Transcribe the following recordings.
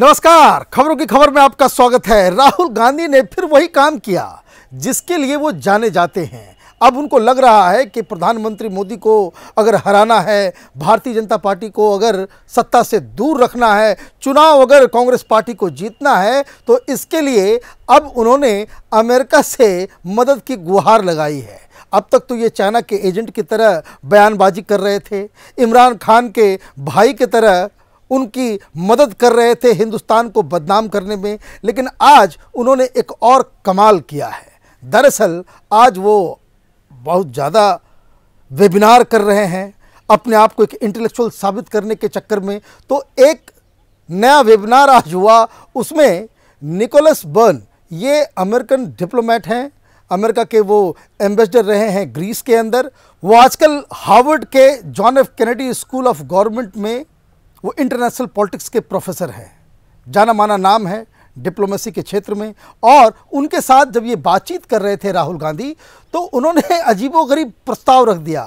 नमस्कार खबरों की खबर में आपका स्वागत है राहुल गांधी ने फिर वही काम किया जिसके लिए वो जाने जाते हैं अब उनको लग रहा है कि प्रधानमंत्री मोदी को अगर हराना है भारतीय जनता पार्टी को अगर सत्ता से दूर रखना है चुनाव अगर कांग्रेस पार्टी को जीतना है तो इसके लिए अब उन्होंने अमेरिका से मदद की गुहार लगाई है अब तक तो ये चाइना के एजेंट की तरह बयानबाजी कर रहे थे इमरान खान के भाई की तरह उनकी मदद कर रहे थे हिंदुस्तान को बदनाम करने में लेकिन आज उन्होंने एक और कमाल किया है दरअसल आज वो बहुत ज़्यादा वेबिनार कर रहे हैं अपने आप को एक इंटेलेक्चुअल साबित करने के चक्कर में तो एक नया वेबिनार आज हुआ उसमें निकोलस बर्न ये अमेरिकन डिप्लोमेट हैं अमेरिका के वो एम्बेसडर रहे हैं ग्रीस के अंदर वो आजकल हार्वर्ड के John F Kennedy School of Government में वो इंटरनेशनल पॉलिटिक्स के प्रोफेसर हैं जाना माना नाम है डिप्लोमेसी के क्षेत्र में और उनके साथ जब ये बातचीत कर रहे थे राहुल गांधी तो उन्होंने अजीबोगरीब प्रस्ताव रख दिया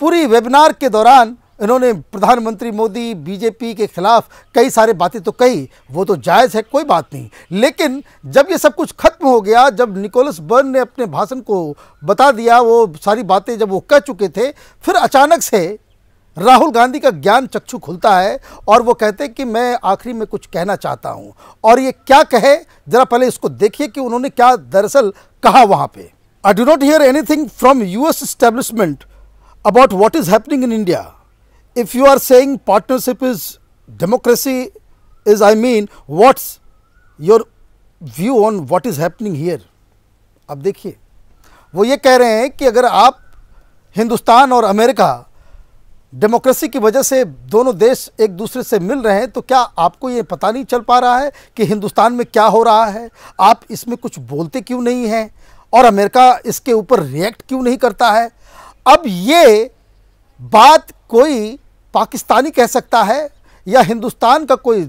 पूरी वेबिनार के दौरान इन्होंने प्रधानमंत्री मोदी बीजेपी के खिलाफ कई सारे बातें तो कही वो तो जायज़ है कोई बात नहीं लेकिन जब ये सब कुछ खत्म हो गया जब निकोलस बर्न ने अपने भाषण को बता दिया वो सारी बातें जब वो कह चुके थे फिर अचानक से राहुल गांधी का ज्ञान चक्षु खुलता है और वो कहते हैं कि मैं आखिरी में कुछ कहना चाहता हूं और ये क्या कहे जरा पहले इसको देखिए कि उन्होंने क्या दरअसल कहा वहां पे I do not hear anything from US establishment about what is happening in India if you are saying partnership is democracy is I mean what's your view on what is happening here अब देखिए वो ये कह रहे हैं कि अगर आप हिंदुस्तान और अमेरिका डेमोक्रेसी की वजह से दोनों देश एक दूसरे से मिल रहे हैं तो क्या आपको ये पता नहीं चल पा रहा है कि हिंदुस्तान में क्या हो रहा है आप इसमें कुछ बोलते क्यों नहीं हैं और अमेरिका इसके ऊपर रिएक्ट क्यों नहीं करता है अब ये बात कोई पाकिस्तानी कह सकता है या हिंदुस्तान का कोई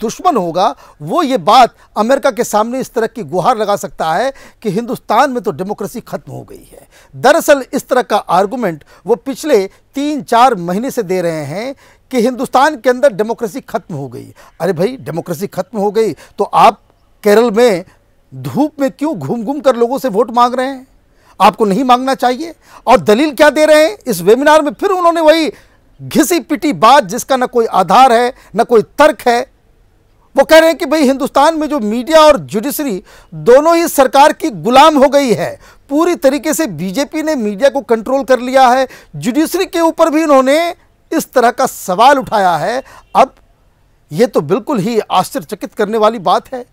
दुश्मन होगा वो ये बात अमेरिका के सामने इस तरह की गुहार लगा सकता है कि हिंदुस्तान में तो डेमोक्रेसी ख़त्म हो गई है दरअसल इस तरह का आर्गूमेंट वो पिछले तीन चार महीने से दे रहे हैं कि हिंदुस्तान के अंदर डेमोक्रेसी ख़त्म हो गई अरे भाई डेमोक्रेसी ख़त्म हो गई तो आप केरल में धूप में क्यों घूम घूम कर लोगों से वोट मांग रहे हैं आपको नहीं मांगना चाहिए और दलील क्या दे रहे हैं इस वेबिनार में फिर उन्होंने वही घिसी पिटी बात जिसका ना कोई आधार है ना कोई तर्क है वो कह रहे हैं कि भाई हिंदुस्तान में जो मीडिया और जुडिशरी दोनों ही सरकार की गुलाम हो गई है पूरी तरीके से बीजेपी ने मीडिया को कंट्रोल कर लिया है जुडिशरी के ऊपर भी इन्होंने इस तरह का सवाल उठाया है अब ये तो बिल्कुल ही आश्चर्यचकित करने वाली बात है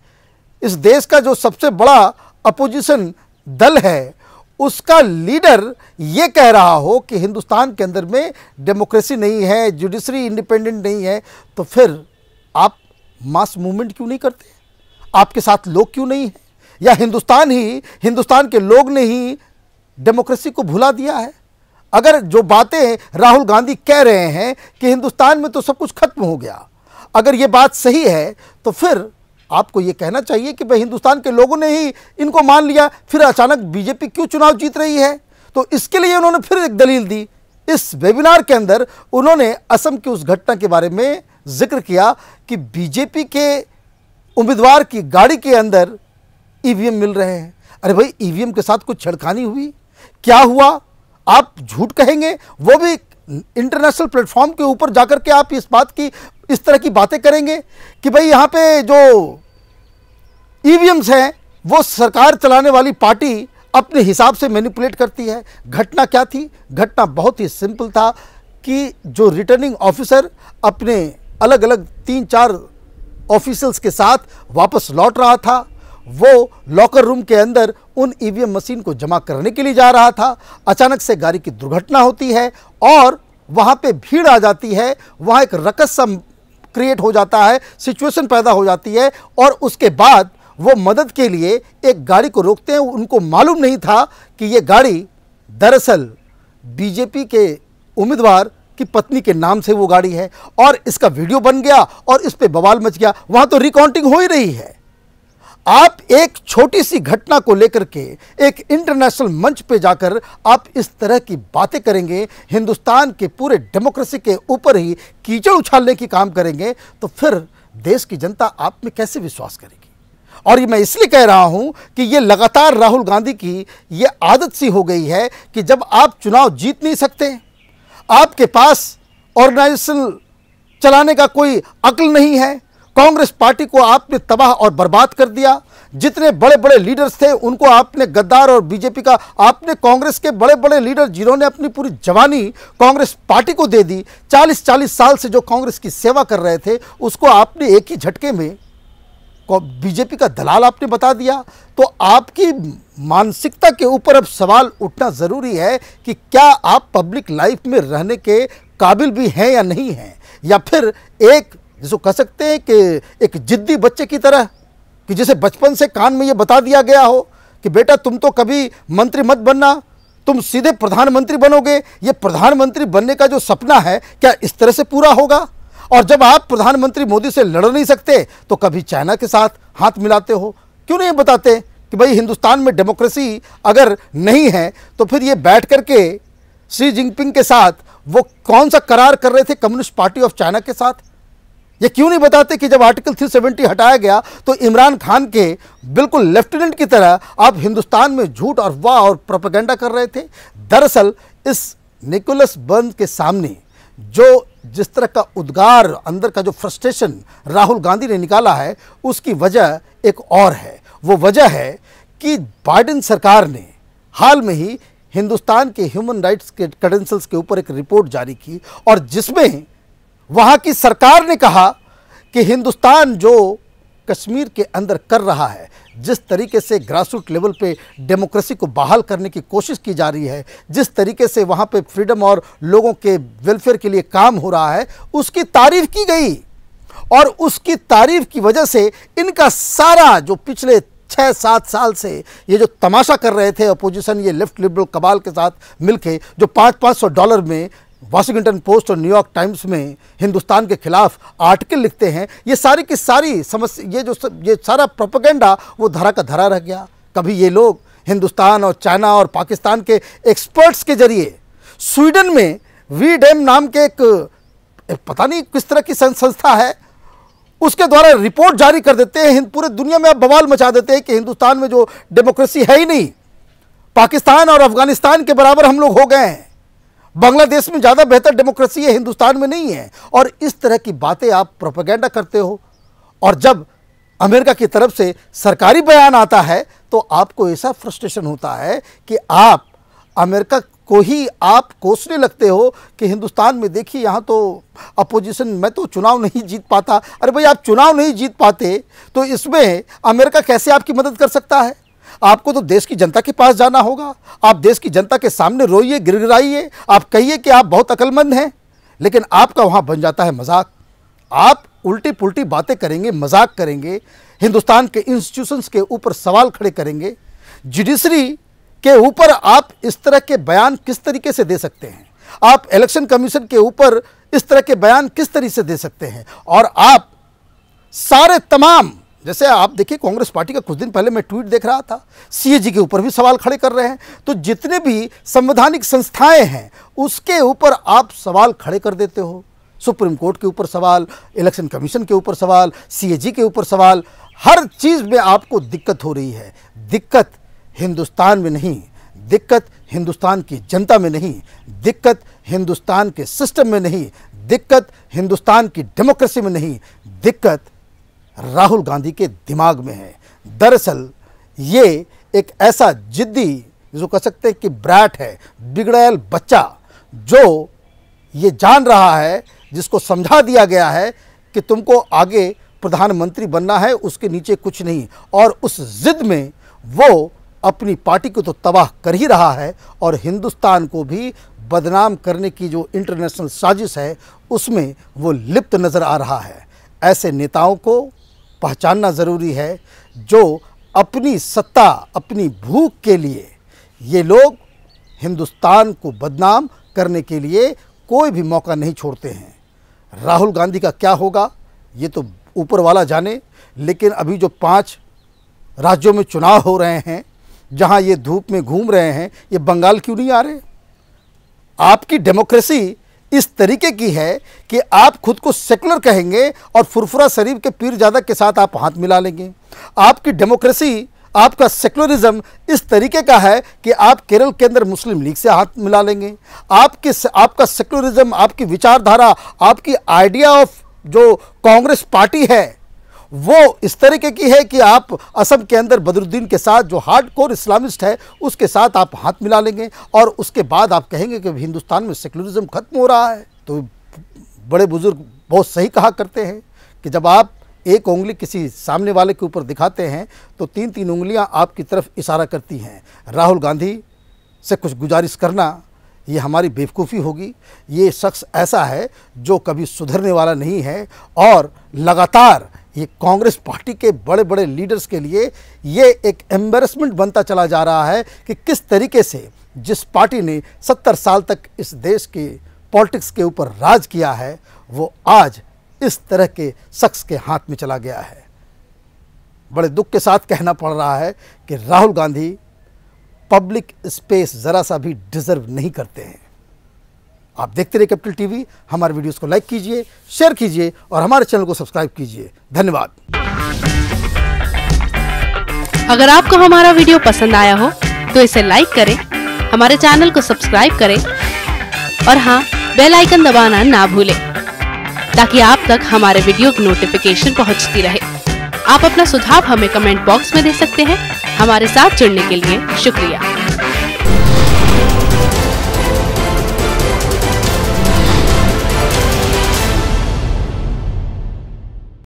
इस देश का जो सबसे बड़ा अपोजिशन दल है उसका लीडर ये कह रहा हो कि हिंदुस्तान के अंदर में डेमोक्रेसी नहीं है जुडिशरी इंडिपेंडेंट नहीं है तो फिर आप मास मूवमेंट क्यों नहीं करते आपके साथ लोग क्यों नहीं है या हिंदुस्तान ही हिंदुस्तान के लोग ने ही डेमोक्रेसी को भुला दिया है अगर जो बातें राहुल गांधी कह रहे हैं कि हिंदुस्तान में तो सब कुछ खत्म हो गया अगर ये बात सही है तो फिर आपको ये कहना चाहिए कि भाई हिंदुस्तान के लोगों ने ही इनको मान लिया फिर अचानक बीजेपी क्यों चुनाव जीत रही है तो इसके लिए उन्होंने फिर एक दलील दी इस वेबिनार के अंदर उन्होंने असम की उस घटना के बारे में जिक्र किया कि बीजेपी के उम्मीदवार की गाड़ी के अंदर ईवीएम मिल रहे हैं अरे भाई ईवीएम के साथ कुछ छेड़खानी हुई क्या हुआ आप झूठ कहेंगे वो भी इंटरनेशनल प्लेटफॉर्म के ऊपर जाकर के आप इस बात की इस तरह की बातें करेंगे कि भाई यहां पे जो ईवीएम्स हैं वो सरकार चलाने वाली पार्टी अपने हिसाब से मैनिपुलेट करती है घटना क्या थी घटना बहुत ही सिंपल था कि जो रिटर्निंग ऑफिसर अपने अलग अलग तीन चार ऑफिसल्स के साथ वापस लौट रहा था वो लॉकर रूम के अंदर उन ईवीएम e मशीन को जमा करने के लिए जा रहा था अचानक से गाड़ी की दुर्घटना होती है और वहाँ पे भीड़ आ जाती है वहाँ एक रकस सा क्रिएट हो जाता है सिचुएशन पैदा हो जाती है और उसके बाद वो मदद के लिए एक गाड़ी को रोकते हैं उनको मालूम नहीं था कि ये गाड़ी दरअसल बीजेपी के उम्मीदवार कि पत्नी के नाम से वो गाड़ी है और इसका वीडियो बन गया और इस पर बवाल मच गया वहां तो रिकाउंटिंग हो ही रही है आप एक छोटी सी घटना को लेकर के एक इंटरनेशनल मंच पे जाकर आप इस तरह की बातें करेंगे हिंदुस्तान के पूरे डेमोक्रेसी के ऊपर ही कीचड़ उछालने की काम करेंगे तो फिर देश की जनता आप में कैसे विश्वास करेगी और ये मैं इसलिए कह रहा हूं कि ये लगातार राहुल गांधी की ये आदत सी हो गई है कि जब आप चुनाव जीत नहीं सकते आपके पास ऑर्गेनाइजेशन चलाने का कोई अकल नहीं है कांग्रेस पार्टी को आपने तबाह और बर्बाद कर दिया जितने बड़े बड़े लीडर्स थे उनको आपने गद्दार और बीजेपी का आपने कांग्रेस के बड़े बड़े लीडर जिन्होंने अपनी पूरी जवानी कांग्रेस पार्टी को दे दी 40-40 साल से जो कांग्रेस की सेवा कर रहे थे उसको आपने एक ही झटके में बीजेपी का दलाल आपने बता दिया तो आपकी मानसिकता के ऊपर अब सवाल उठना ज़रूरी है कि क्या आप पब्लिक लाइफ में रहने के काबिल भी हैं या नहीं हैं या फिर एक जिसको कह सकते हैं कि एक जिद्दी बच्चे की तरह कि जिसे बचपन से कान में ये बता दिया गया हो कि बेटा तुम तो कभी मंत्री मत बनना तुम सीधे प्रधानमंत्री बनोगे ये प्रधानमंत्री बनने का जो सपना है क्या इस तरह से पूरा होगा और जब आप प्रधानमंत्री मोदी से लड़ नहीं सकते तो कभी चाइना के साथ हाथ मिलाते हो क्यों नहीं बताते कि भाई हिंदुस्तान में डेमोक्रेसी अगर नहीं है तो फिर ये बैठ कर के शी जिनपिंग के साथ वो कौन सा करार कर रहे थे कम्युनिस्ट पार्टी ऑफ चाइना के साथ ये क्यों नहीं बताते कि जब आर्टिकल 370 हटाया गया तो इमरान खान के बिल्कुल लेफ्टिनेंट की तरह आप हिंदुस्तान में झूठ और वाह और प्रोपेगेंडा कर रहे थे दरअसल इस निकोलस बर्न के सामने जो जिस तरह का उद्गार अंदर का जो फ्रस्ट्रेशन राहुल गांधी ने निकाला है उसकी वजह एक और है वो वजह है कि बाइडन सरकार ने हाल में ही हिंदुस्तान के ह्यूमन राइट्स के क्रेडेंशल्स के ऊपर एक रिपोर्ट जारी की और जिसमें वहाँ की सरकार ने कहा कि हिंदुस्तान जो कश्मीर के अंदर कर रहा है जिस तरीके से ग्रास रूट लेवल पे डेमोक्रेसी को बहाल करने की कोशिश की जा रही है जिस तरीके से वहाँ पे फ्रीडम और लोगों के वेलफेयर के लिए काम हो रहा है उसकी तारीफ की गई और उसकी तारीफ की वजह से इनका सारा जो पिछले छः सात साल से ये जो तमाशा कर रहे थे अपोजिशन ये लेफ्ट लिबरल कबाल के साथ मिलके जो पाँच पाँच सौ डॉलर में वाशिंगटन पोस्ट और न्यूयॉर्क टाइम्स में हिंदुस्तान के खिलाफ आर्टिकल लिखते हैं ये सारी की सारी समस्या ये जो ये सारा प्रोपोगेंडा वो धरा का धरा रह गया कभी ये लोग हिंदुस्तान और चाइना और पाकिस्तान के एक्सपर्ट्स के जरिए स्वीडन में वी डैम e नाम के एक पता नहीं किस तरह की संस्था है उसके द्वारा रिपोर्ट जारी कर देते हैं पूरे दुनिया में आप बवाल मचा देते हैं कि हिंदुस्तान में जो डेमोक्रेसी है ही नहीं पाकिस्तान और अफगानिस्तान के बराबर हम लोग हो गए हैं बांग्लादेश में ज़्यादा बेहतर डेमोक्रेसी है हिंदुस्तान में नहीं है और इस तरह की बातें आप प्रोपेगेंडा करते हो और जब अमेरिका की तरफ से सरकारी बयान आता है तो आपको ऐसा फ्रस्ट्रेशन होता है कि आप अमेरिका को ही आप कोसने लगते हो कि हिंदुस्तान में देखिए यहाँ तो अपोजिशन मैं तो चुनाव नहीं जीत पाता अरे भाई आप चुनाव नहीं जीत पाते तो इसमें अमेरिका कैसे आपकी मदद कर सकता है आपको तो देश की जनता के पास जाना होगा आप देश की जनता के सामने रोइए गिरगिराइए आप कहिए कि आप बहुत अकलमंद हैं लेकिन आपका वहाँ बन जाता है मजाक आप उल्टी पुल्टी बातें करेंगे मजाक करेंगे हिंदुस्तान के इंस्टीट्यूशंस के ऊपर सवाल खड़े करेंगे जुडिशरी के ऊपर आप इस तरह के बयान किस तरीके से दे सकते हैं आप इलेक्शन कमीशन के ऊपर इस तरह के बयान किस तरीके से दे सकते हैं और आप सारे तमाम जैसे आप देखिए कांग्रेस पार्टी का कुछ दिन पहले मैं ट्वीट देख रहा था सीएजी के ऊपर भी सवाल खड़े कर रहे हैं तो जितने भी संवैधानिक संस्थाएं हैं उसके ऊपर आप सवाल खड़े कर देते हो सुप्रीम कोर्ट के ऊपर सवाल इलेक्शन कमीशन के ऊपर सवाल सीएजी के ऊपर सवाल हर चीज़ में आपको दिक्कत हो रही है दिक्कत हिंदुस्तान में नहीं दिक्कत हिंदुस्तान की जनता में नहीं दिक्कत हिंदुस्तान के सिस्टम में नहीं दिक्कत हिंदुस्तान की डेमोक्रेसी में नहीं दिक्कत राहुल गांधी के दिमाग में है दरअसल ये एक ऐसा जिद्दी जिसको कह सकते हैं कि ब्रैट है बिगड़ैल बच्चा जो ये जान रहा है जिसको समझा दिया गया है कि तुमको आगे प्रधानमंत्री बनना है उसके नीचे कुछ नहीं और उस जिद में वो अपनी पार्टी को तो तबाह कर ही रहा है और हिंदुस्तान को भी बदनाम करने की जो इंटरनेशनल साजिश है उसमें वो लिप्त नज़र आ रहा है ऐसे नेताओं को पहचानना ज़रूरी है जो अपनी सत्ता अपनी भूख के लिए ये लोग हिंदुस्तान को बदनाम करने के लिए कोई भी मौका नहीं छोड़ते हैं राहुल गांधी का क्या होगा ये तो ऊपर वाला जाने लेकिन अभी जो पांच राज्यों में चुनाव हो रहे हैं जहाँ ये धूप में घूम रहे हैं ये बंगाल क्यों नहीं आ रहे आपकी डेमोक्रेसी इस तरीके की है कि आप खुद को सेकुलर कहेंगे और फुरफुरा शरीफ के पीरजादा के साथ आप हाथ मिला लेंगे आपकी डेमोक्रेसी आपका सेकुलरिज्म इस तरीके का है कि आप केरल के अंदर मुस्लिम लीग से हाथ मिला लेंगे आपके आपका सेकुलरिज्म आपकी विचारधारा आपकी आइडिया ऑफ जो कांग्रेस पार्टी है वो इस तरीके की है कि आप असम के अंदर बदरुद्दीन के साथ जो हार्ड कोर इस्लामिस्ट है उसके साथ आप हाथ मिला लेंगे और उसके बाद आप कहेंगे कि हिंदुस्तान में सेकुलरिज्म ख़त्म हो रहा है तो बड़े बुजुर्ग बहुत सही कहा करते हैं कि जब आप एक उंगली किसी सामने वाले के ऊपर दिखाते हैं तो तीन तीन उंगलियां आपकी तरफ इशारा करती हैं राहुल गांधी से कुछ गुजारिश करना ये हमारी बेवकूफ़ी होगी ये शख्स ऐसा है जो कभी सुधरने वाला नहीं है और लगातार ये कांग्रेस पार्टी के बड़े बड़े लीडर्स के लिए ये एक एम्बेरसमेंट बनता चला जा रहा है कि किस तरीके से जिस पार्टी ने सत्तर साल तक इस देश के पॉलिटिक्स के ऊपर राज किया है वो आज इस तरह के शख्स के हाथ में चला गया है बड़े दुख के साथ कहना पड़ रहा है कि राहुल गांधी पब्लिक स्पेस ज़रा सा भी डिज़र्व नहीं करते हैं आप देखते रहे कैपिटल टीवी हमारे वीडियोस को लाइक कीजिए शेयर कीजिए और हमारे चैनल को सब्सक्राइब कीजिए धन्यवाद अगर आपको हमारा वीडियो पसंद आया हो तो इसे लाइक करें हमारे चैनल को सब्सक्राइब करें और हाँ बेल आइकन दबाना ना भूलें ताकि आप तक हमारे वीडियो की नोटिफिकेशन पहुंचती रहे आप अपना सुझाव हमें कमेंट बॉक्स में दे सकते हैं हमारे साथ जुड़ने के लिए शुक्रिया